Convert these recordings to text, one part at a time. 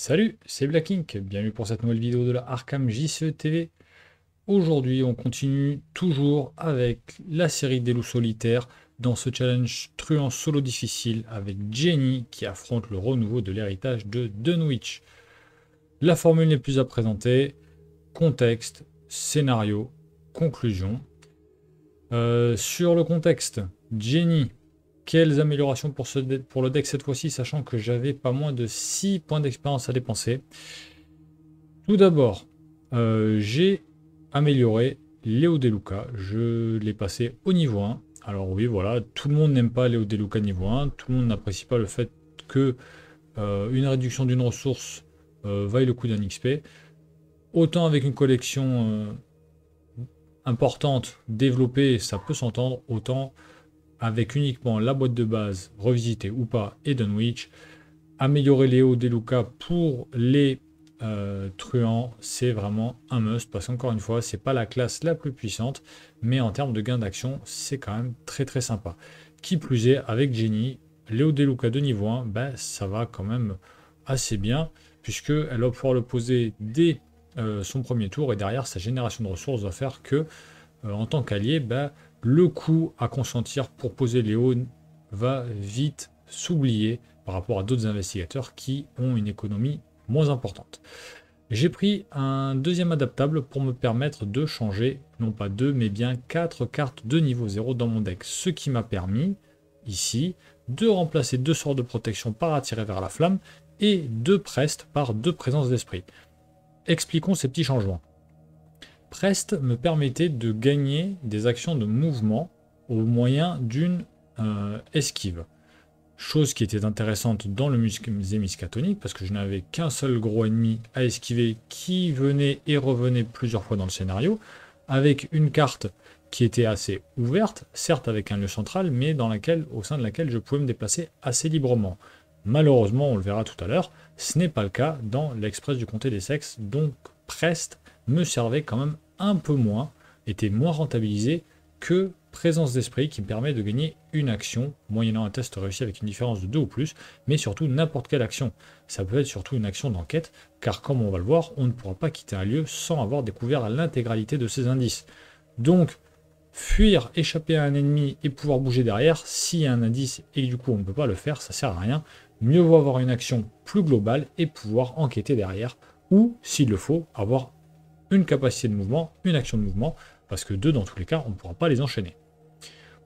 Salut, c'est Black Ink, bienvenue pour cette nouvelle vidéo de la Arkham JCE TV. Aujourd'hui, on continue toujours avec la série des loups solitaires dans ce challenge truand solo difficile avec Jenny qui affronte le renouveau de l'héritage de Dunwich. La formule n'est plus à présenter, contexte, scénario, conclusion. Euh, sur le contexte, Jenny quelles améliorations pour, le deck cette fois-ci, sachant que j'avais pas moins de 6 points d'expérience à dépenser. Tout d'abord, euh, j'ai amélioré Léo Deluca. Je l'ai passé au niveau 1. Alors oui, voilà, tout le monde n'aime pas Léo Deluca niveau 1. Tout le monde n'apprécie pas le fait que euh, une réduction d'une ressource euh, vaille le coup d'un XP. Autant avec une collection importante développée, ça peut s'entendre, autant avec uniquement la boîte de base revisitée ou pas et Dunwich. Améliorer Léo Deluca pour les euh, truands, c'est vraiment un must parce qu'encore une fois, c'est pas la classe la plus puissante, mais en termes de gain d'action, c'est quand même très très sympa. Qui plus est, avec Jenny, Léo Deluca de niveau 1, ben, ça va quand même assez bien puisque elle va pouvoir le poser dès euh, son premier tour et derrière sa génération de ressources va faire que euh, en tant qu'allié, ben, le coût à consentir pour poser Léo va vite s'oublier par rapport à d'autres investigateurs qui ont une économie moins importante. J'ai pris un deuxième adaptable pour me permettre de changer, non pas deux, mais bien quatre cartes de niveau 0 dans mon deck. Ce qui m'a permis, ici, de remplacer deux sorts de protection par attirer vers la flamme et deux prestes par deux présences d'esprit. Expliquons ces petits changements. Prest me permettait de gagner des actions de mouvement au moyen d'une euh, esquive. Chose qui était intéressante dans le musée miscatonique parce que je n'avais qu'un seul gros ennemi à esquiver qui venait et revenait plusieurs fois dans le scénario, avec une carte qui était assez ouverte, certes avec un lieu central, mais dans laquelle, au sein de laquelle je pouvais me déplacer assez librement. Malheureusement, on le verra tout à l'heure, ce n'est pas le cas dans l'Express du Comté des Sexes, donc Prest me servait quand même un peu moins, était moins rentabilisé que présence d'esprit qui me permet de gagner une action, moyennant un test réussi avec une différence de 2 ou plus, mais surtout n'importe quelle action. Ça peut être surtout une action d'enquête, car comme on va le voir, on ne pourra pas quitter un lieu sans avoir découvert l'intégralité de ces indices. Donc, fuir, échapper à un ennemi et pouvoir bouger derrière, s'il y a un indice et du coup on ne peut pas le faire, ça sert à rien. Mieux vaut avoir une action plus globale et pouvoir enquêter derrière, ou s'il le faut, avoir une capacité de mouvement, une action de mouvement, parce que deux, dans tous les cas, on ne pourra pas les enchaîner.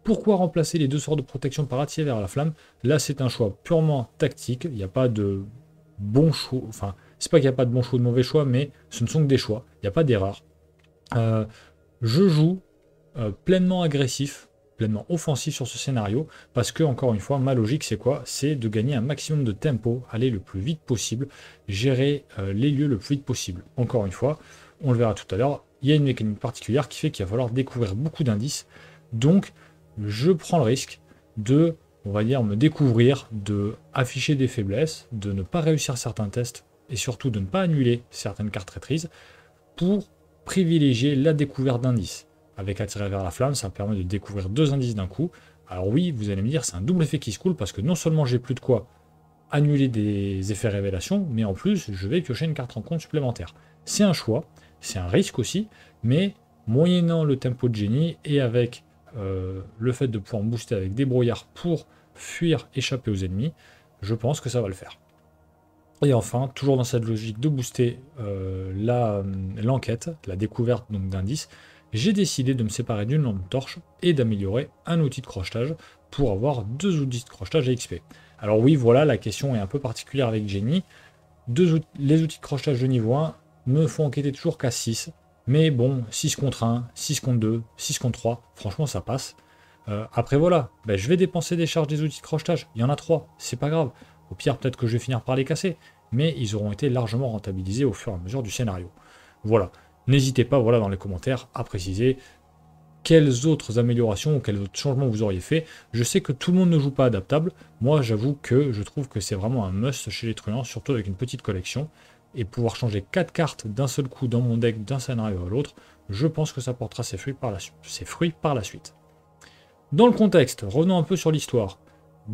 Pourquoi remplacer les deux sorts de protection par attirer vers la flamme Là, c'est un choix purement tactique. Il n'y a pas de bon choix. Enfin, c'est pas qu'il n'y a pas de bon choix ou de mauvais choix, mais ce ne sont que des choix. Il n'y a pas d'erreur. Euh, je joue euh, pleinement agressif, pleinement offensif sur ce scénario, parce que, encore une fois, ma logique, c'est quoi C'est de gagner un maximum de tempo, aller le plus vite possible, gérer euh, les lieux le plus vite possible. Encore une fois, on le verra tout à l'heure, il y a une mécanique particulière qui fait qu'il va falloir découvrir beaucoup d'indices. Donc, je prends le risque de, on va dire, me découvrir, de afficher des faiblesses, de ne pas réussir certains tests et surtout de ne pas annuler certaines cartes traîtrises pour privilégier la découverte d'indices. Avec attirer vers la flamme, ça permet de découvrir deux indices d'un coup. Alors oui, vous allez me dire, c'est un double effet qui se coule parce que non seulement j'ai plus de quoi annuler des effets révélations, mais en plus, je vais piocher une carte en compte supplémentaire. C'est un choix, c'est un risque aussi, mais moyennant le tempo de génie et avec euh, le fait de pouvoir booster avec des brouillards pour fuir, échapper aux ennemis, je pense que ça va le faire. Et enfin, toujours dans cette logique de booster euh, euh, l'enquête, la, découverte d'indices, j'ai décidé de me séparer d'une lampe torche et d'améliorer un outil de crochetage pour avoir deux outils de crochetage à XP. Alors oui, voilà, la question est un peu particulière avec Jenny. Deux, les outils de crochetage de niveau 1, me font enquêter toujours qu'à 6. Mais bon, 6 contre 1, 6 contre 2, 6 contre 3, franchement ça passe. Euh, après voilà, ben, je vais dépenser des charges des outils de crochetage, il y en a 3, c'est pas grave. Au pire, peut-être que je vais finir par les casser, mais ils auront été largement rentabilisés au fur et à mesure du scénario. Voilà, n'hésitez pas voilà, dans les commentaires à préciser quelles autres améliorations ou quels autres changements vous auriez fait. Je sais que tout le monde ne joue pas adaptable. Moi, j'avoue que je trouve que c'est vraiment un must chez les truands, surtout avec une petite collection et pouvoir changer 4 cartes d'un seul coup dans mon deck d'un scénario à l'autre, je pense que ça portera ses fruits, par la fruits par la suite. Dans le contexte, revenons un peu sur l'histoire.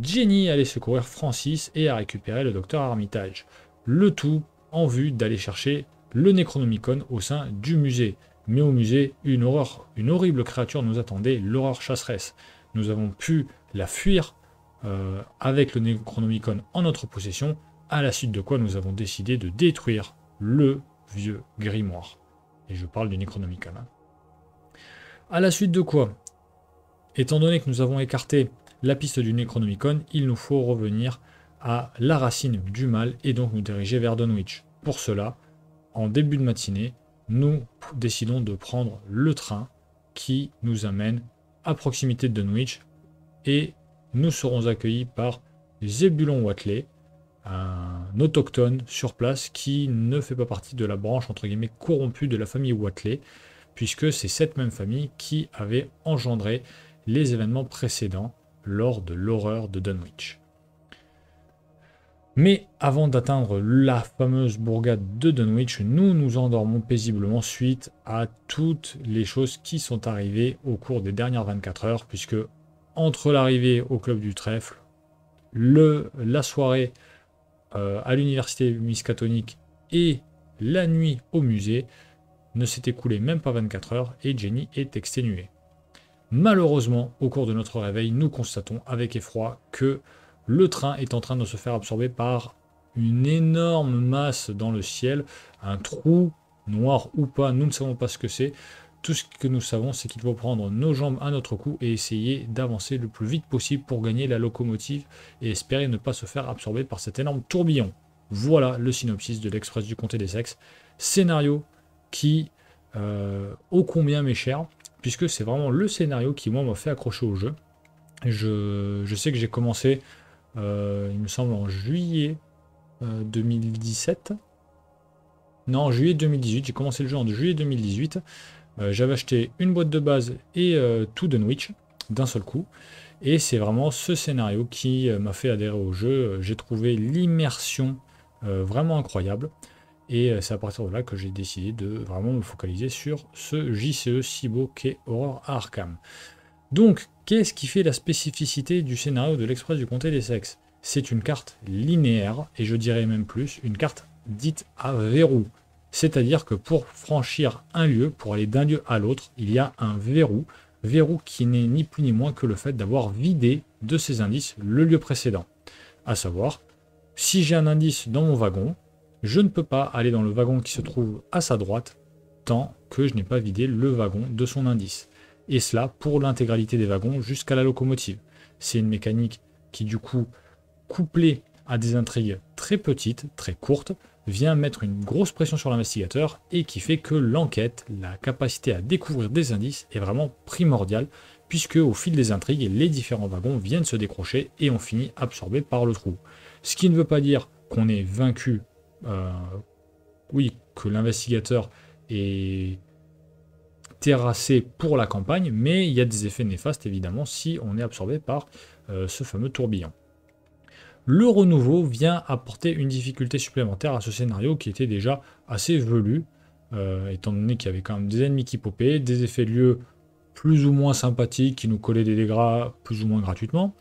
Jenny allait secourir Francis et a récupéré le docteur Armitage. Le tout en vue d'aller chercher le Necronomicon au sein du musée. Mais au musée, une horreur, une horrible créature nous attendait, l'horreur chasseresse. Nous avons pu la fuir euh, avec le Necronomicon en notre possession à la suite de quoi nous avons décidé de détruire le vieux grimoire. Et je parle du Necronomicon. À la suite de quoi, étant donné que nous avons écarté la piste du Necronomicon, il nous faut revenir à la racine du mal et donc nous diriger vers Dunwich. Pour cela, en début de matinée, nous décidons de prendre le train qui nous amène à proximité de Dunwich et nous serons accueillis par Zebulon Watley, un autochtone sur place qui ne fait pas partie de la branche entre guillemets corrompue de la famille Watley, puisque c'est cette même famille qui avait engendré les événements précédents lors de l'horreur de Dunwich. Mais avant d'atteindre la fameuse bourgade de Dunwich, nous nous endormons paisiblement suite à toutes les choses qui sont arrivées au cours des dernières 24 heures, puisque entre l'arrivée au club du trèfle, le, la soirée euh, à l'université miskatonique et la nuit au musée, ne s'est écoulée même pas 24 heures et Jenny est exténuée. Malheureusement, au cours de notre réveil, nous constatons avec effroi que le train est en train de se faire absorber par une énorme masse dans le ciel, un trou noir ou pas, nous ne savons pas ce que c'est. Tout ce que nous savons, c'est qu'il faut prendre nos jambes à notre cou et essayer d'avancer le plus vite possible pour gagner la locomotive et espérer ne pas se faire absorber par cet énorme tourbillon. Voilà le synopsis de l'Express du Comté des Sexes. Scénario qui, euh, ô combien m'est cher, puisque c'est vraiment le scénario qui, moi, m'a fait accrocher au jeu. Je, je sais que j'ai commencé, euh, il me semble, en juillet 2017. Euh, non, en juillet 2018. J'ai commencé le jeu en juillet 2018. Euh, j'avais acheté une boîte de base et euh, tout tout Dunwich d'un seul coup. Et c'est vraiment ce scénario qui euh, m'a fait adhérer au jeu. J'ai trouvé l'immersion vraiment incroyable. Et c'est à partir de là que j'ai décidé de vraiment me focaliser sur ce JCE si beau qu'est Horror Arkham. Donc, qu'est-ce qui fait la spécificité du scénario de l'Express du Comté des Sexes C'est une carte linéaire, et je dirais même plus, une carte dite à verrou. C'est-à-dire que pour franchir un lieu, pour aller d'un lieu à l'autre, il y a un verrou, verrou qui n'est ni plus ni moins que le fait d'avoir vidé de ses indices le lieu précédent. À savoir, si j'ai un indice dans mon wagon, je ne peux pas aller dans le wagon qui se trouve à sa droite tant que je n'ai pas vidé le wagon de son indice. Et cela pour l'intégralité des wagons jusqu'à la locomotive. C'est une mécanique qui du coup, couplée à des intrigues très petites, très courtes, vient mettre une grosse pression sur l'investigateur et qui fait que l'enquête, la capacité à découvrir des indices est vraiment primordiale puisque au fil des intrigues, les différents wagons viennent se décrocher et on finit absorbé par le trou. Ce qui ne veut pas dire qu'on est vaincu, euh, oui, que l'investigateur est terrassé pour la campagne, mais il y a des effets néfastes évidemment si on est absorbé par euh, ce fameux tourbillon le renouveau vient apporter une difficulté supplémentaire à ce scénario qui était déjà assez velu, euh, étant donné qu'il y avait quand même des ennemis qui popaient, des effets de lieu plus ou moins sympathiques qui nous collaient des dégâts plus ou moins gratuitement.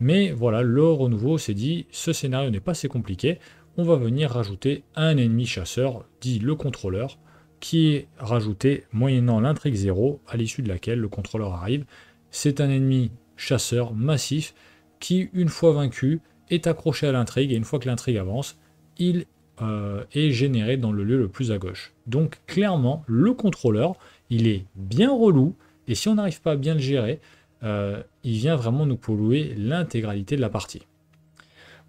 Mais voilà, le renouveau s'est dit, ce scénario n'est pas assez compliqué, on va venir rajouter un ennemi chasseur, dit le contrôleur, qui est rajouté moyennant l'intrigue 0, à l'issue de laquelle le contrôleur arrive. C'est un ennemi chasseur massif qui, une fois vaincu, est accroché à l'intrigue et une fois que l'intrigue avance, il euh, est généré dans le lieu le plus à gauche. Donc clairement, le contrôleur, il est bien relou et si on n'arrive pas à bien le gérer, euh, il vient vraiment nous polluer l'intégralité de la partie.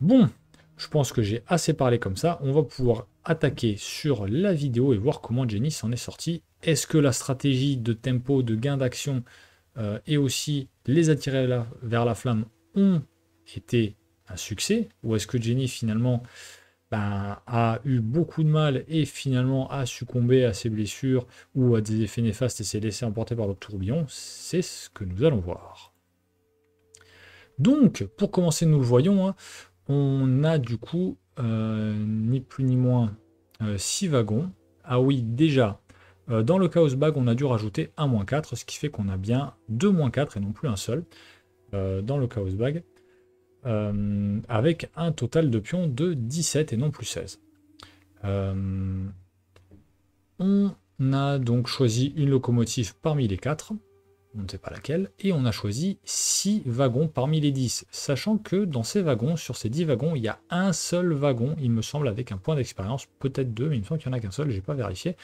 Bon, je pense que j'ai assez parlé comme ça. On va pouvoir attaquer sur la vidéo et voir comment Jenny s'en est sorti Est-ce que la stratégie de tempo, de gain d'action euh, et aussi les attirer vers la flamme ont été un succès Ou est-ce que Jenny finalement ben, a eu beaucoup de mal et finalement a succombé à ses blessures ou à des effets néfastes et s'est laissé emporter par le tourbillon C'est ce que nous allons voir. Donc, pour commencer, nous le voyons, hein, on a du coup euh, ni plus ni moins 6 euh, wagons. Ah oui, déjà, euh, dans le Chaos Bag, on a dû rajouter un moins 4 ce qui fait qu'on a bien 2-4 et non plus un seul dans le Chaos Bag. Euh, avec un total de pions de 17 et non plus 16. Euh, on a donc choisi une locomotive parmi les 4, on ne sait pas laquelle, et on a choisi 6 wagons parmi les 10, sachant que dans ces wagons, sur ces 10 wagons, il y a un seul wagon, il me semble, avec un point d'expérience, peut-être deux, mais il me semble qu'il n'y en a qu'un seul, j'ai pas vérifié.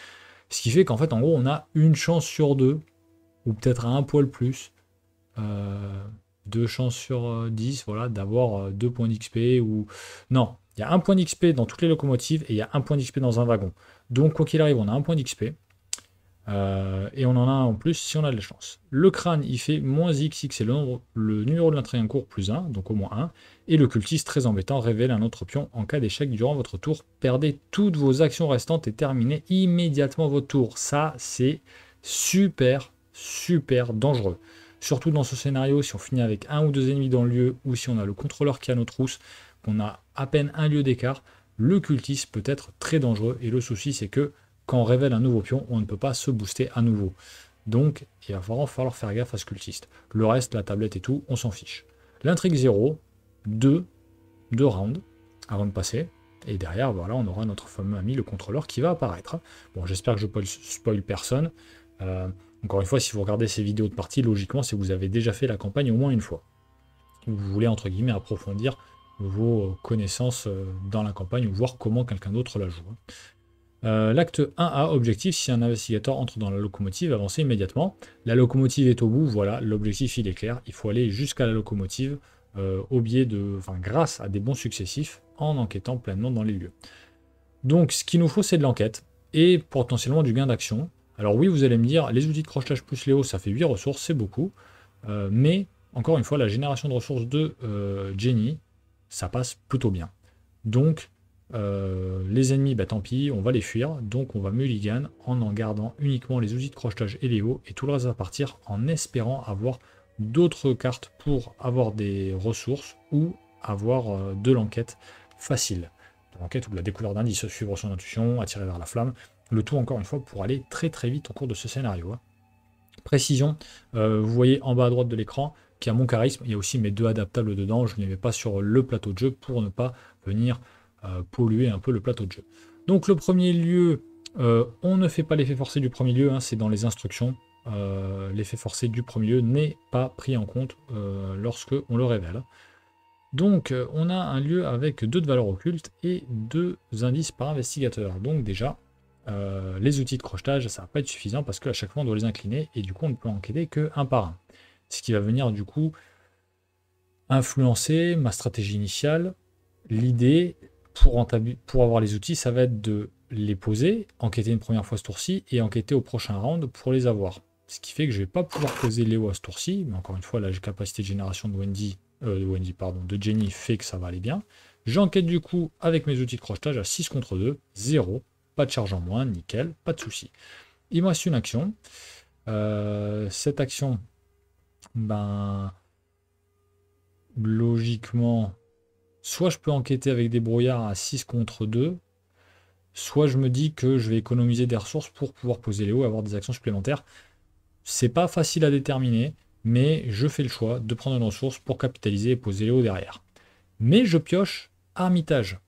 Ce qui fait qu'en fait, en gros, on a une chance sur deux, ou peut-être un poil plus. Euh, deux chances sur 10 euh, voilà, d'avoir euh, deux points d'XP ou. Non, il y a un point d'XP dans toutes les locomotives et il y a un point d'XP dans un wagon. Donc, quoi qu'il arrive, on a un point d'XP. Euh, et on en a un en plus si on a de la chance. Le crâne, il fait moins X. c'est le, nombre, le numéro de l'entrée en cours plus 1, donc au moins 1. Et le cultiste, très embêtant, révèle un autre pion en cas d'échec durant votre tour. Perdez toutes vos actions restantes et terminez immédiatement votre tour. Ça, c'est super, super dangereux. Surtout dans ce scénario, si on finit avec un ou deux ennemis dans le lieu, ou si on a le contrôleur qui a notre trousses, qu'on a à peine un lieu d'écart, le cultiste peut être très dangereux. Et le souci, c'est que quand on révèle un nouveau pion, on ne peut pas se booster à nouveau. Donc, il va falloir faire gaffe à ce cultiste. Le reste, la tablette et tout, on s'en fiche. L'intrigue 0, 2, 2 rounds avant de passer. Et derrière, voilà, on aura notre fameux ami, le contrôleur, qui va apparaître. Bon, j'espère que je ne spoil personne. Euh, encore une fois, si vous regardez ces vidéos de partie, logiquement, c'est que vous avez déjà fait la campagne au moins une fois. Vous voulez, entre guillemets, approfondir vos connaissances euh, dans la campagne ou voir comment quelqu'un d'autre la joue. Hein. Euh, l'acte 1A, objectif, si un investigateur entre dans la locomotive, avancez immédiatement. La locomotive est au bout, voilà, l'objectif il est clair, il faut aller jusqu'à la locomotive euh, au biais de, enfin, grâce à des bons successifs en enquêtant pleinement dans les lieux. Donc ce qu'il nous faut c'est de l'enquête et potentiellement du gain d'action. Alors oui, vous allez me dire, les outils de crochetage plus Léo, ça fait 8 ressources, c'est beaucoup. Euh, mais encore une fois, la génération de ressources de euh, Jenny, ça passe plutôt bien. Donc, euh, les ennemis, bah tant pis, on va les fuir. Donc, on va mulligan en en gardant uniquement les outils de crochetage et Léo, et tout le reste va partir en espérant avoir d'autres cartes pour avoir des ressources ou avoir de l'enquête facile. l'enquête ou de la découverte d'indices, suivre son intuition, attirer vers la flamme. Le tout, encore une fois, pour aller très très vite au cours de ce scénario. Hein. Précision, euh, vous voyez en bas à droite de l'écran qui a mon charisme, il y a aussi mes deux adaptables dedans, je ne les pas sur le plateau de jeu pour ne pas venir euh, polluer un peu le plateau de jeu. Donc le premier lieu, euh, on ne fait pas l'effet forcé du premier lieu, hein, c'est dans les instructions. l'effet forcé du premier lieu n'est pas pris en compte lorsque on le révèle. Donc on a un lieu avec deux de valeurs occultes et deux indices par investigateur. Donc déjà, euh, les outils de crochetage, ça va pas être suffisant parce qu'à chaque fois on doit les incliner et du coup on ne peut enquêter que un par un. Ce qui va venir du coup influencer ma stratégie initiale. L'idée pour, avoir les outils, ça va être de les poser, enquêter une première fois ce tour-ci et enquêter au prochain round pour les avoir. Ce qui fait que je vais pas pouvoir poser Léo à ce tour-ci, mais encore une fois, la capacité de génération de Wendy, euh, de Wendy, pardon, de Jenny fait que ça va aller bien. J'enquête du coup avec mes outils de crochetage à 6 contre 2, 0 pas de charge en moins, nickel, pas de souci. Il me reste une action. Euh, cette action, ben, logiquement, soit je peux enquêter avec des brouillards à 6 contre 2, soit je me dis que je vais économiser des ressources pour pouvoir poser les hauts, avoir des actions supplémentaires. C'est pas facile à déterminer, mais je fais le choix de prendre une ressource pour capitaliser et poser les hauts derrière. Mais je pioche Armitage.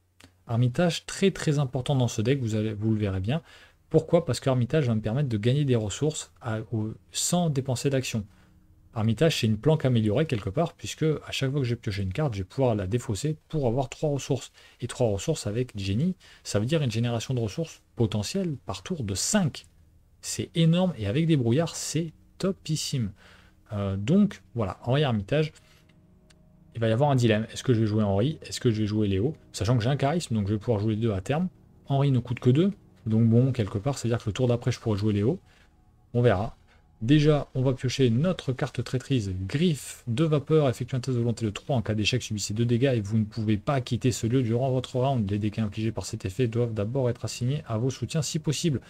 Armitage très très important dans ce deck, vous, allez, vous le verrez bien. Pourquoi Parce que Armitage va me permettre de gagner des ressources à, sans dépenser d'action. Armitage, c'est une planque améliorée quelque part, puisque à chaque fois que j'ai pioché une carte, je vais pouvoir la défausser pour avoir trois ressources. Et trois ressources avec Jenny, ça veut dire une génération de ressources potentielles par tour de 5. C'est énorme, et avec des brouillards, c'est topissime. Euh, donc voilà, Henri Armitage, il va y avoir un dilemme. Est-ce que je vais jouer Henri Est-ce que je vais jouer Léo Sachant que j'ai un charisme, donc je vais pouvoir jouer les deux à terme. Henri ne coûte que deux, donc bon, quelque part, c'est-à-dire que le tour d'après, je pourrais jouer Léo. On verra. Déjà, on va piocher notre carte traîtrise Griffe de vapeur, effectue un test de volonté de 3 en cas d'échec, subissez 2 dégâts et vous ne pouvez pas quitter ce lieu durant votre round. Les dégâts infligés par cet effet doivent d'abord être assignés à vos soutiens si possible.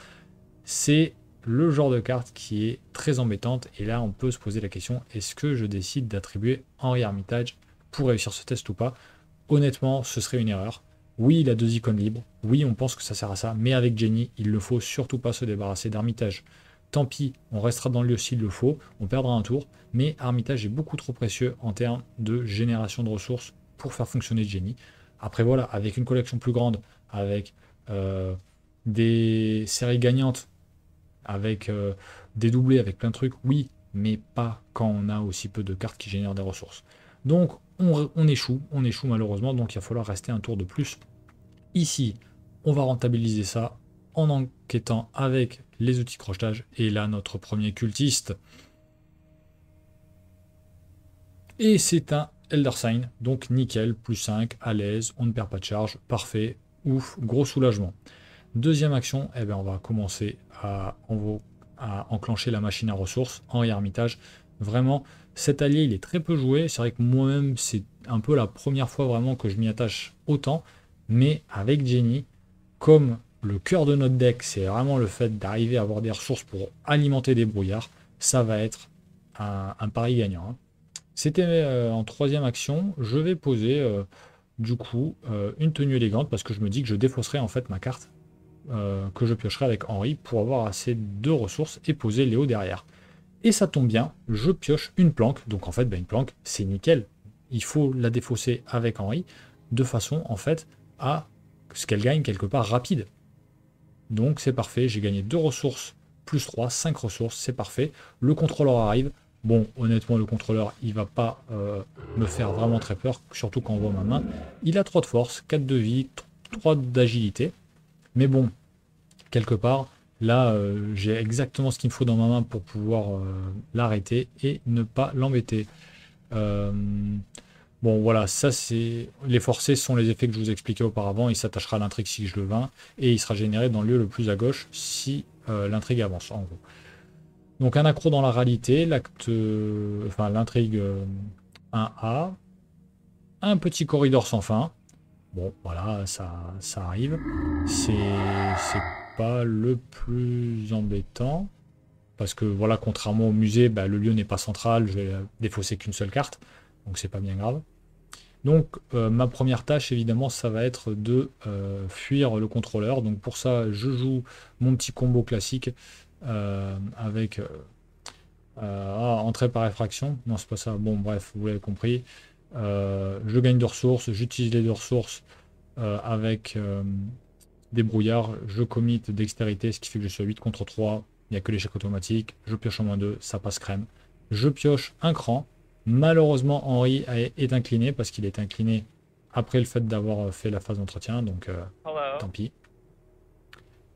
C'est le genre de carte qui est très embêtante et là on peut se poser la question est-ce que je décide d'attribuer Henri Armitage réussir ce test ou pas, honnêtement, ce serait une erreur. Oui, il a deux icônes libres. Oui, on pense que ça sert à ça. Mais avec Jenny, il ne faut surtout pas se débarrasser d'Armitage. Tant pis, on restera dans le lieu s'il le faut. On perdra un tour. Mais Armitage est beaucoup trop précieux en termes de génération de ressources pour faire fonctionner Jenny. Après, voilà, avec une collection plus grande, avec euh, des séries gagnantes, avec euh, des doublés, avec plein de trucs, oui, mais pas quand on a aussi peu de cartes qui génèrent des ressources. Donc, on, échoue, on échoue malheureusement, donc il va falloir rester un tour de plus. Ici, on va rentabiliser ça en enquêtant avec les outils de crochetage. Et là, notre premier cultiste. Et c'est un Elder Sign, donc nickel, plus 5, à l'aise, on ne perd pas de charge, parfait, ouf, gros soulagement. Deuxième action, eh ben, on va commencer à, enclencher la machine à ressources en ermitage. Vraiment, cet allié, il est très peu joué. C'est vrai que moi-même, c'est un peu la première fois vraiment que je m'y attache autant. Mais avec Jenny, comme le cœur de notre deck, c'est vraiment le fait d'arriver à avoir des ressources pour alimenter des brouillards, ça va être un, pari gagnant. Hein. C'était euh, en troisième action. Je vais poser euh, du coup euh, une tenue élégante parce que je me dis que je défausserai en fait ma carte que je piocherai avec Henri pour avoir assez de ressources et poser Léo derrière. Et ça tombe bien, je pioche une planque. Donc en fait, ben, une planque, c'est nickel. Il faut la défausser avec Henri de façon en fait à ce qu'elle gagne quelque part rapide. Donc c'est parfait, j'ai gagné 2 ressources, plus 3, 5 ressources, c'est parfait. Le contrôleur arrive. Bon, honnêtement, le contrôleur, il va pas euh, me faire vraiment très peur, surtout quand on voit ma main. Il a 3 de force, 4 de vie, 3 d'agilité. Mais bon, quelque part, Là, euh, j'ai exactement ce qu'il me faut dans ma main pour pouvoir euh, l'arrêter et ne pas l'embêter. Euh, bon, voilà, ça c'est... Les forcés sont les effets que je vous expliquais auparavant. Il s'attachera à l'intrigue si je le vins et il sera généré dans le lieu le plus à gauche si l'intrigue avance, en gros. Donc un accro dans la réalité, l'acte... Enfin, l'intrigue 1A. Un petit corridor sans fin. Bon, voilà, ça, ça arrive. C'est pas le plus embêtant. Parce que voilà, contrairement au musée, bah, le lieu n'est pas central, je vais défausser qu'une seule carte, donc c'est pas bien grave. Donc euh, ma première tâche évidemment ça va être de euh, fuir le contrôleur. Donc pour ça je joue mon petit combo classique euh, avec ah, entrée par effraction. Non c'est pas ça, bon bref, vous l'avez compris. je gagne de ressources, j'utilise les deux ressources avec Débrouillard, je commit dextérité, ce qui fait que je suis à 8 contre 3. Il n'y a que l'échec automatique. Je pioche en moins 2, ça passe crème. Je pioche un cran. Malheureusement, Henri est incliné parce qu'il est incliné après le fait d'avoir euh, fait la phase d'entretien, donc euh, oh, bah, tant pis.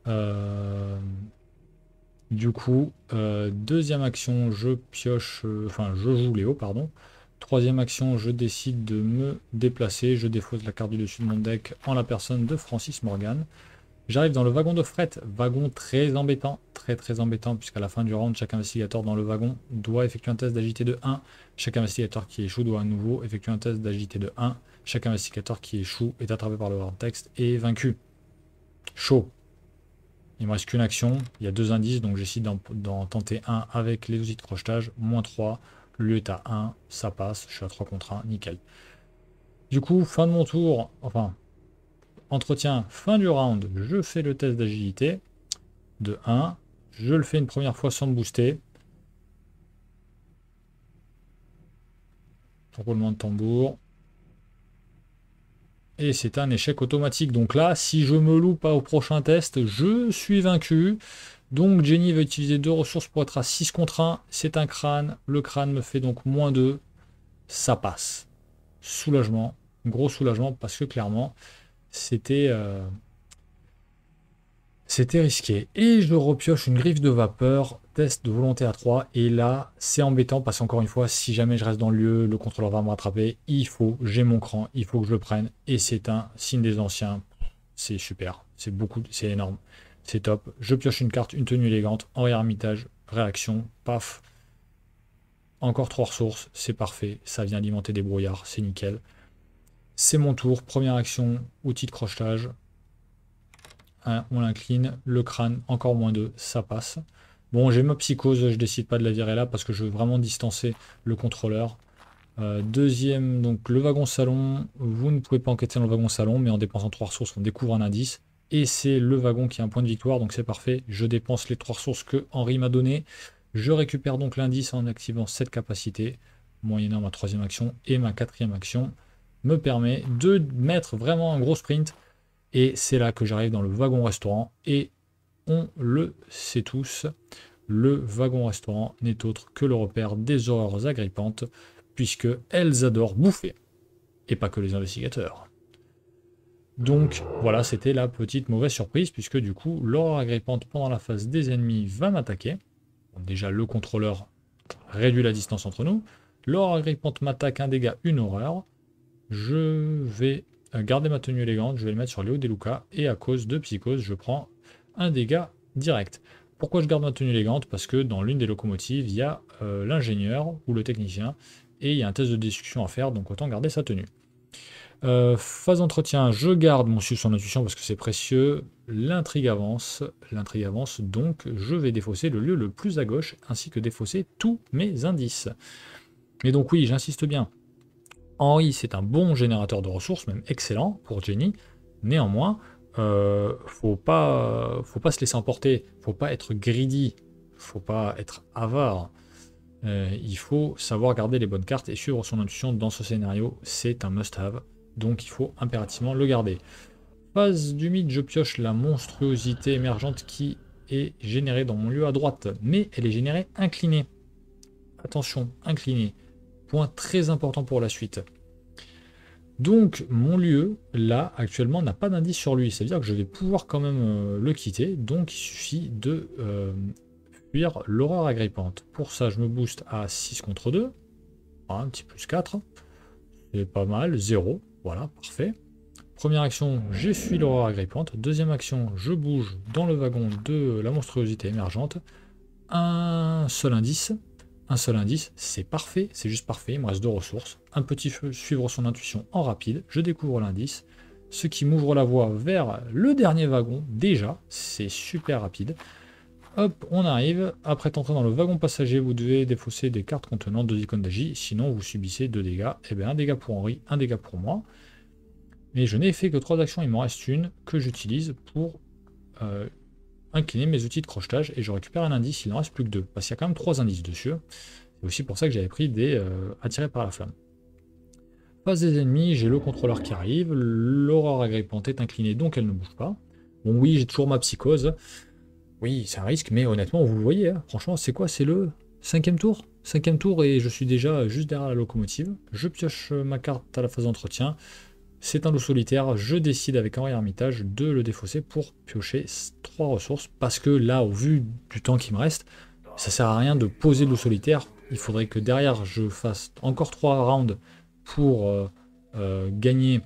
Euh, du coup, deuxième action, je pioche, enfin je joue Léo, pardon. Troisième action, je décide de me déplacer. Je défausse la carte du dessus de mon deck en la personne de Francis Morgan. J'arrive dans le wagon de fret, wagon très embêtant, très très embêtant, puisqu'à la fin du round, chaque investigateur dans le wagon doit effectuer un test d'agité de 1. Chaque investigateur qui échoue doit à nouveau effectuer un test d'agité de 1. Chaque investigateur qui échoue est attrapé par le vortex et vaincu. Chaud. Il me reste qu'une action, il y a deux indices, donc j'essaie d'en tenter un avec les outils de crochetage, moins 3. Lui est à 1, ça passe, je suis à 3 contre 1, nickel. Du coup, fin de mon tour, enfin, entretien, fin du round, je fais le test d'agilité de 1. Je le fais une première fois sans me booster. Roulement de tambour et c'est un échec automatique. Donc là, si je me loue pas au prochain test, je suis vaincu. Donc Jenny va utiliser deux ressources pour être à 6 contre 1. C'est un crâne. Le crâne me fait donc moins 2. Ça passe. Soulagement. Gros soulagement parce que clairement, c'était... Euh, c'était risqué. Et je repioche une griffe de vapeur de volonté à 3. Et là, c'est embêtant parce qu'encore une fois, si jamais je reste dans le lieu, le contrôleur va me rattraper. Il faut, j'ai mon cran, il faut que je le prenne. Et c'est un signe des anciens. C'est super. C'est beaucoup, c'est énorme. C'est top. Je pioche une carte, une tenue élégante, en ermitage, réaction, paf. Encore trois ressources, c'est parfait. Ça vient alimenter des brouillards, c'est nickel. C'est mon tour. Première action, outil de crochetage. on l'incline. Le crâne, encore moins 2, ça passe. Bon, j'ai ma psychose, je décide pas de la virer là parce que je veux vraiment distancer le contrôleur. Euh, deuxième, donc le wagon salon. Vous ne pouvez pas enquêter dans le wagon salon, mais en dépensant trois ressources, on découvre un indice. Et c'est le wagon qui a un point de victoire, donc c'est parfait. Je dépense les trois ressources que Henri m'a donné. Je récupère donc l'indice en activant cette capacité, moyennant ma troisième action et ma quatrième action, me permet de mettre vraiment un gros sprint. Et c'est là que j'arrive dans le wagon restaurant et le sait tous, le wagon-restaurant n'est autre que le repère des horreurs agrippantes, puisque elles adorent bouffer, et pas que les investigateurs. Donc voilà, c'était la petite mauvaise surprise, puisque du coup, l'horreur agrippante pendant la phase des ennemis va m'attaquer. déjà, le contrôleur réduit la distance entre nous. L'horreur agrippante m'attaque un dégât, une horreur. Je vais garder ma tenue élégante, je vais le mettre sur Léo Deluca, et à cause de psychose, je prends un dégât direct. Pourquoi je garde ma tenue élégante Parce que dans l'une des locomotives, il y a euh, l'ingénieur ou le technicien, et il y a un test de destruction à faire, donc autant garder sa tenue. Euh, phase d'entretien, je garde mon suivi son intuition parce que c'est précieux. L'intrigue avance, l'intrigue avance, donc je vais défausser le lieu le plus à gauche, ainsi que défausser tous mes indices. Mais donc oui, j'insiste bien. Henri, c'est un bon générateur de ressources, même excellent pour Jenny. Néanmoins, euh, faut pas, faut pas se laisser emporter, faut pas être greedy, faut pas être avare. Euh, il faut savoir garder les bonnes cartes et suivre son intuition dans ce scénario, c'est un must-have, donc il faut impérativement le garder. Phase du mythe, je pioche la monstruosité émergente qui est générée dans mon lieu à droite, mais elle est générée inclinée. Attention, inclinée. Point très important pour la suite. Donc mon lieu, là, actuellement, n'a pas d'indice sur lui. C'est-à-dire que je vais pouvoir quand même euh, le quitter. Donc il suffit de euh, fuir l'horreur agrippante. Pour ça, je me booste à 6 contre 2. Ah, un petit plus 4. C'est pas mal. 0. Voilà, parfait. Première action, j'ai fui l'horreur agrippante. Deuxième action, je bouge dans le wagon de la monstruosité émergente. Un seul indice, un seul indice, c'est parfait, c'est juste parfait, il me reste deux ressources. Un petit feu, suivre son intuition en rapide, je découvre l'indice, ce qui m'ouvre la voie vers le dernier wagon, déjà, c'est super rapide. Hop, on arrive, après tenter dans le wagon passager, vous devez défausser des cartes contenant deux icônes d'agi, sinon vous subissez deux dégâts, et eh bien un dégât pour Henri, un dégât pour moi. Mais je n'ai fait que trois actions, il m'en reste une que j'utilise pour euh, incliner mes outils de crochetage et je récupère un indice, il en reste plus que deux, parce qu'il y a quand même trois indices dessus. C'est aussi pour ça que j'avais pris des euh, attirés par la flamme. Face des ennemis, j'ai le contrôleur qui arrive, l'aurore agrippante est inclinée donc elle ne bouge pas. Bon oui, j'ai toujours ma psychose. Oui, c'est un risque, mais honnêtement, vous le voyez, hein. franchement, c'est quoi C'est le cinquième tour Cinquième tour et je suis déjà juste derrière la locomotive. Je pioche ma carte à la phase d'entretien. C'est un loup solitaire, je décide avec Henri Hermitage de le défausser pour piocher trois ressources, parce que là, au vu du temps qui me reste, ça sert à rien de poser le loup solitaire. Il faudrait que derrière, je fasse encore trois rounds pour euh, euh, gagner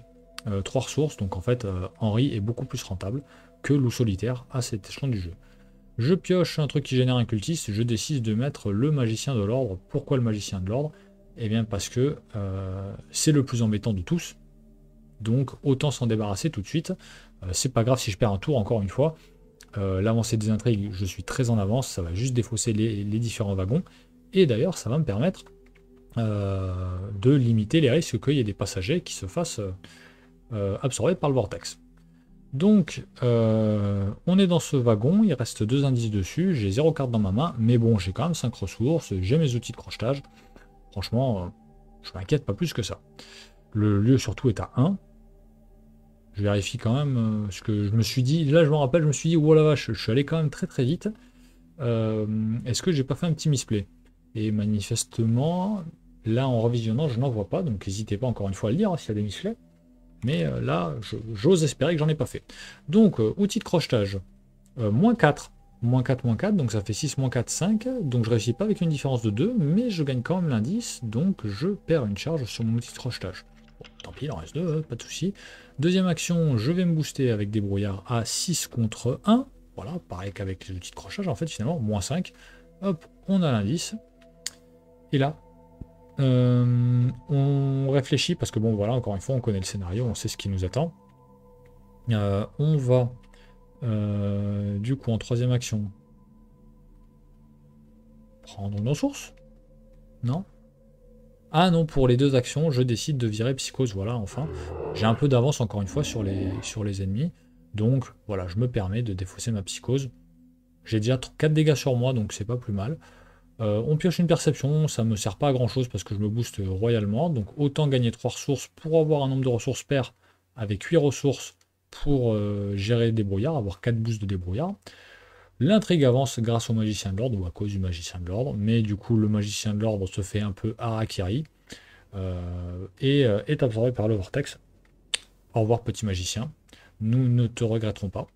3 euh, trois ressources. Donc en fait, Henri est beaucoup plus rentable que loup solitaire à cet échelon du jeu. Je pioche un truc qui génère un cultiste, je décide de mettre le magicien de l'ordre. Pourquoi le magicien de l'ordre Eh bien parce que c'est le plus embêtant de tous. Donc autant s'en débarrasser tout de suite. Euh, c'est pas grave si je perds un tour, encore une fois. Euh, l'avancée des intrigues, je suis très en avance, ça va juste défausser les, différents wagons. Et d'ailleurs, ça va me permettre euh, de limiter les risques qu'il y ait des passagers qui se fassent absorber par le vortex. Donc, on est dans ce wagon, il reste deux indices dessus, j'ai zéro carte dans ma main, mais bon, j'ai quand même cinq ressources, j'ai mes outils de crochetage. Franchement, je m'inquiète pas plus que ça. Le lieu surtout est à 1, je vérifie quand même euh, ce que je me suis dit. Là, je me rappelle, je me suis dit, oh la vache, je suis allé quand même très très vite. Euh, est-ce que j'ai pas fait un petit misplay Et manifestement, là en revisionnant, je n'en vois pas. Donc n'hésitez pas encore une fois à le lire hein, s'il y a des misplays. Mais euh, là, j'ose espérer que j'en ai pas fait. Donc, outil de crochetage, moins 4. Moins 4, moins 4, donc ça fait 6, moins 4, 5. Donc je ne réussis pas avec une différence de 2, mais je gagne quand même l'indice, donc je perds une charge sur mon outil de crochetage. Bon, tant pis, il en reste deux, hein, pas de souci. Deuxième action, je vais me booster avec des brouillards à 6 contre 1. Voilà, pareil qu'avec les outils de crochage, en fait, finalement, moins 5. Hop, on a l'indice. Et là, euh, on réfléchit, parce que bon, voilà, encore une fois, on connaît le scénario, on sait ce qui nous attend. Euh, on va, euh, du coup, en troisième action, prendre nos sources. Non ah non, pour les deux actions, je décide de virer Psychose, voilà, enfin. J'ai un peu d'avance, encore une fois, sur les, sur les ennemis. Donc, voilà, je me permets de défausser ma Psychose. J'ai déjà 4 dégâts sur moi, donc c'est pas plus mal. Euh, on pioche une perception, ça me sert pas à grand chose parce que je me booste royalement. Donc autant gagner 3 ressources pour avoir un nombre de ressources paires avec 8 ressources pour euh, gérer des brouillards, avoir 4 boosts de débrouillard. L'intrigue avance grâce au magicien de l'ordre ou à cause du magicien de l'ordre, mais du coup le magicien de l'ordre se fait un peu harakiri euh, et euh, est absorbé par le vortex. Au revoir petit magicien, nous ne te regretterons pas.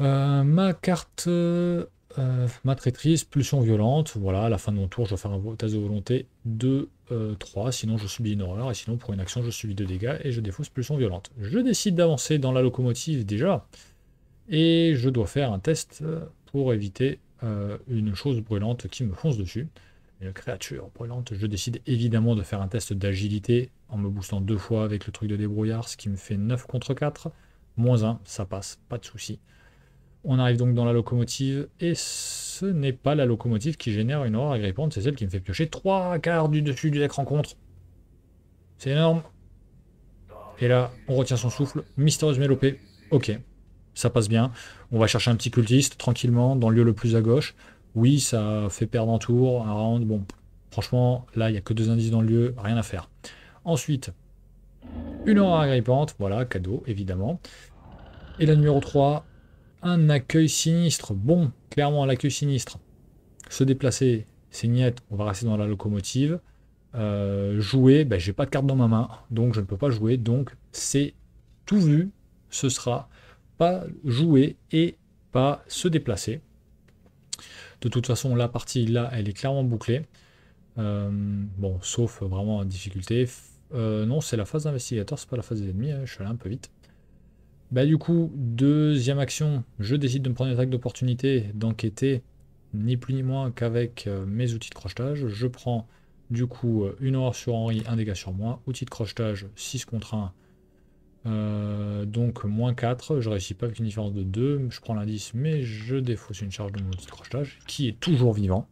Euh, ma carte, ma traîtrise, pulsion violente, voilà, à la fin de mon tour je dois faire un test de volonté 2, 3, sinon je subis une horreur, et sinon pour une action je subis deux dégâts et je défausse pulsion violente. Je décide d'avancer dans la locomotive déjà, et je dois faire un test euh, pour éviter euh, une chose brûlante qui me fonce dessus. Une créature brûlante, je décide évidemment de faire un test d'agilité en me boostant deux fois avec le truc de débrouillard, ce qui me fait 9 contre 4, moins 1, ça passe, pas de souci. On arrive donc dans la locomotive, et ce n'est pas la locomotive qui génère une horreur agrippante, c'est celle qui me fait piocher 3 quarts du dessus du deck rencontre. C'est énorme. Et là, on retient son souffle, mystérieuse mélopée, ok, ça passe bien. On va chercher un petit cultiste tranquillement dans le lieu le plus à gauche. Oui, ça fait perdre un tour, un round. Bon, franchement, là, il n'y a que deux indices dans le lieu, rien à faire. Ensuite, une aura agrippante, voilà, cadeau, évidemment. Et la numéro 3, un accueil sinistre. Bon, clairement, l'accueil sinistre. Se déplacer, c'est niette, on va rester dans la locomotive. Euh, jouer, ben, j'ai pas de carte dans ma main, donc je ne peux pas jouer, donc c'est tout vu, ce sera pas jouer et pas se déplacer. De toute façon, la partie là, elle est clairement bouclée. Euh, bon, sauf vraiment en difficulté. Euh, non, c'est la phase d'investigateur, c'est pas la phase des ennemis. Hein, je suis allé un peu vite. Bah du coup, deuxième action, je décide de me prendre une attaque d'opportunité, d'enquêter, ni plus ni moins qu'avec euh, mes outils de crochetage. Je prends du coup une horreur sur Henri, un dégât sur moi, outil de crochetage 6 contre 1, euh, donc moins 4, je réussis pas avec une différence de 2, je prends l'indice, mais je défausse une charge de mon petit crochetage, qui est toujours vivant.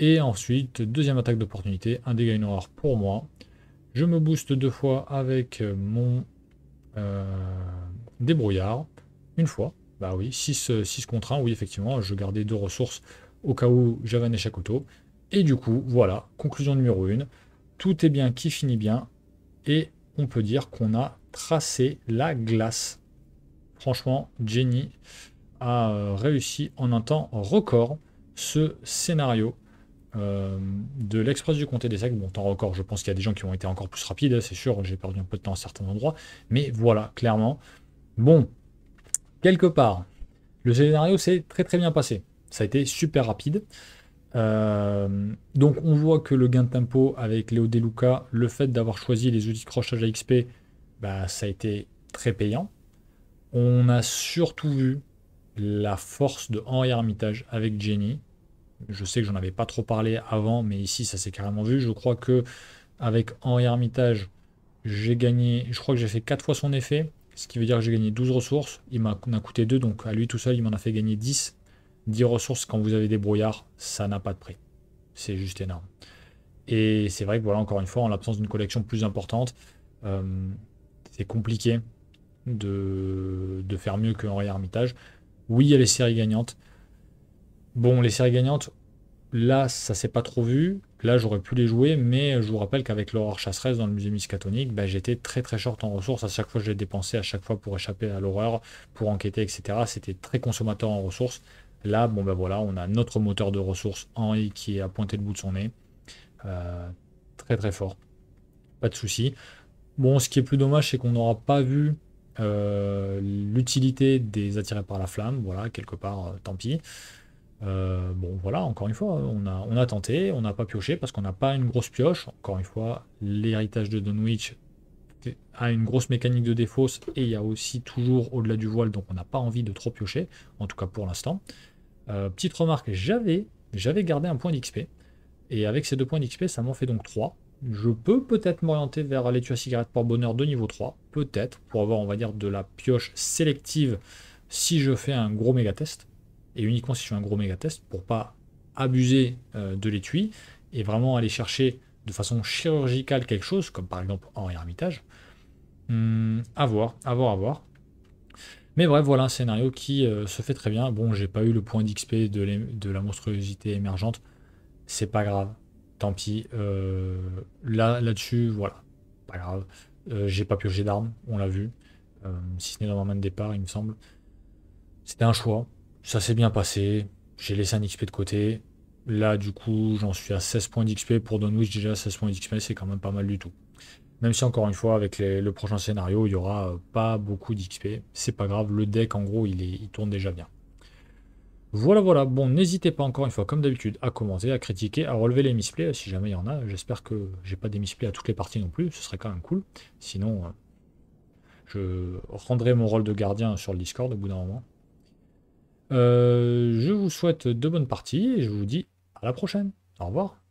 Et ensuite, deuxième attaque d'opportunité, un dégât une horreur pour moi. Je me booste deux fois avec mon euh, débrouillard, une fois, bah oui, 6, 6 euh, contre 1, oui effectivement, je gardais deux ressources au cas où j'avais un échec auto. Et du coup, voilà, conclusion numéro 1, tout est bien qui finit bien, et on peut dire qu'on a tracer la glace. Franchement, Jenny a euh, réussi en un temps record ce scénario euh, de l'Express du Comté des Sacs. Bon, temps record, je pense qu'il y a des gens qui ont été encore plus rapides, c'est sûr, j'ai perdu un peu de temps à certains endroits, mais voilà, clairement. Bon, quelque part, le scénario s'est très très bien passé. Ça a été super rapide. Euh, donc on voit que le gain de tempo avec Léo Deluca, le fait d'avoir choisi les outils de crochage à XP, bah, ça a été très payant. On a surtout vu la force de Henri Armitage avec Jenny. Je sais que j'en avais pas trop parlé avant, mais ici ça s'est carrément vu. Je crois que avec Henri Armitage, j'ai gagné, je crois que j'ai fait 4 fois son effet, ce qui veut dire que j'ai gagné 12 ressources. Il m'a a coûté 2, donc à lui tout seul, il m'en a fait gagner 10. 10 ressources quand vous avez des brouillards, ça n'a pas de prix. C'est juste énorme. Et c'est vrai que voilà, encore une fois, en l'absence d'une collection plus importante, euh, c'est compliqué de, de, faire mieux que Henri Armitage. Oui, il y a les séries gagnantes. Bon, les séries gagnantes, là, ça s'est pas trop vu. Là, j'aurais pu les jouer, mais je vous rappelle qu'avec l'horreur chasseresse dans le musée miscatonique, bah, j'étais très très short en ressources. À chaque fois, je l'ai dépensé, à chaque fois pour échapper à l'horreur, pour enquêter, etc. C'était très consommateur en ressources. Là, bon, bah, voilà, on a notre moteur de ressources, Henri, qui a pointé le bout de son nez. Euh, très très fort. Pas de soucis. Bon, ce qui est plus dommage, c'est qu'on n'aura pas vu euh, l'utilité des attirés par la flamme. Voilà, quelque part, euh, tant pis. Euh, bon, voilà, encore une fois, on a, tenté, on n'a pas pioché parce qu'on n'a pas une grosse pioche. Encore une fois, l'héritage de Dunwich a une grosse mécanique de défausse et il y a aussi toujours au-delà du voile, donc on n'a pas envie de trop piocher, en tout cas pour l'instant. petite remarque, j'avais, j'avais gardé un point d'XP et avec ces deux points d'XP, ça m'en fait donc trois. Je peux peut-être m'orienter vers l'étui à cigarette pour bonheur de niveau 3, peut-être, pour avoir, on va dire, de la pioche sélective si je fais un gros méga test, et uniquement si je fais un gros méga test, pour pas abuser euh, de l'étui, et vraiment aller chercher de façon chirurgicale quelque chose, comme par exemple Henri Hermitage. Hmm, à voir, à voir, à voir. Mais bref, voilà un scénario qui euh, se fait très bien. Bon, j'ai pas eu le point d'XP de, de la monstruosité émergente, c'est pas grave tant pis. Euh, là, là-dessus, voilà, pas grave. Euh, j'ai pas purgé d'armes, on l'a vu. Euh, si ce n'est dans ma main de départ, il me semble. C'était un choix. Ça s'est bien passé. J'ai laissé un XP de côté. Là, du coup, j'en suis à 16 points d'XP. Pour Donwich, déjà, 16 points d'XP, c'est quand même pas mal du tout. Même si, encore une fois, avec le prochain scénario, il y aura pas beaucoup d'XP. C'est pas grave, le deck, en gros, il, est, il tourne déjà bien. Voilà, voilà. Bon, n'hésitez pas encore une fois, comme d'habitude, à commencer, à critiquer, à relever les misplays si jamais il y en a. J'espère que j'ai pas des misplays à toutes les parties non plus. Ce serait quand même cool. Sinon, euh, je rendrai mon rôle de gardien sur le Discord au bout d'un moment. Euh, je vous souhaite de bonnes parties et je vous dis à la prochaine. Au revoir.